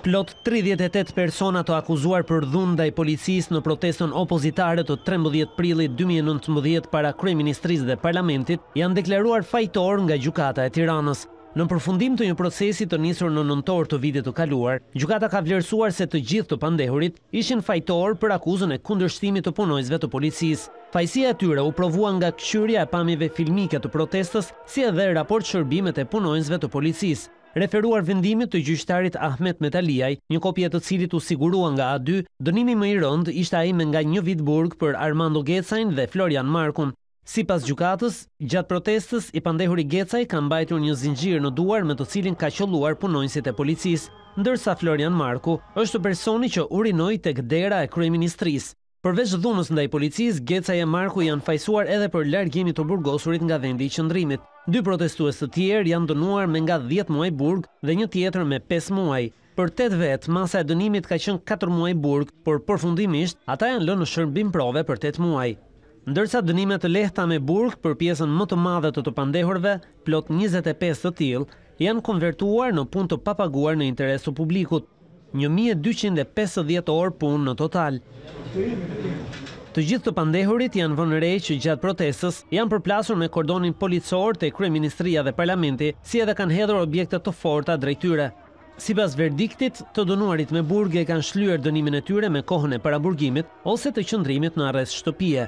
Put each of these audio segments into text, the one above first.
Plot 38 persona të akuzuar për dhun i policis në proteston opozitare të 13 prilit 2019 para Krej dhe Parlamentit janë dekleruar fajtor nga gjukata e tiranës. Në përfundim të një procesit të njësër në nëntor të vitet të kaluar, gjukata ka vlerësuar se të gjithë të pandehurit ishin fajtor për akuzën e kundërshtimit të punojzve të policis. Fajsia e tyre u provua nga këqyria e pamive filmike të protestës, si edhe raport shërbimet e punojzve të policis referuar vendimit të gjyqtarit Ahmet Metaliaj, një kopje të cilit u sigurua nga A2, dënimi më i rënd ishte ai me nga një vit burg për Armando Gecajn dhe Florian Markun. Si pas gjukatës, gjatë protestës i pandehuri Gecaj ka mbajtur një zingjirë në duar me të cilin ka qëlluar punojnësit e policisë, ndërsa Florian Marku është personi që urinoj të këdera e kryeministrisë. Përveç dhunës ndaj policisë, Gecaj e Marku janë fajsuar edhe për largimit të burgosurit nga vendi i qëndrimit. Dy protestues të tjerë janë dënuar me nga 10 muaj burg dhe një tjetër me 5 muaj. Për 8 vetë, masa e dënimit ka qënë 4 muaj burg, por përfundimisht, ata janë lënë shërbim prove për 8 muaj. Ndërsa dënimet të lehta me burg për pjesën më të madhe të të pandehurve, plot 25 të tilë, janë konvertuar në pun të papaguar në interesu publikut. 1250 orë pun në total. Të gjithë të pandehurit janë vënë re që gjatë protestës janë përplasur me kordonin policor të Kryeministria dhe Parlamenti, si edhe kanë hedhur objekte të forta drejtyre. Si pas verdiktit, të donuarit me burge kanë shlyer dënimin e tyre me kohën e paraburgimit ose të qëndrimit në arrest shtëpie.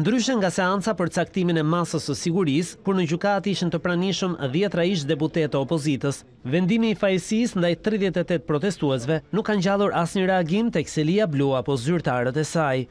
Ndryshën nga seansa për caktimin e masës së sigurisë, kur në gjukat ishën të pranishëm 10 raish deputet të opozitës, vendimi i fajësis ndaj 38 protestuazve nuk kanë gjallur asë një reagim të ekselia blu apo zyrtarët e saj.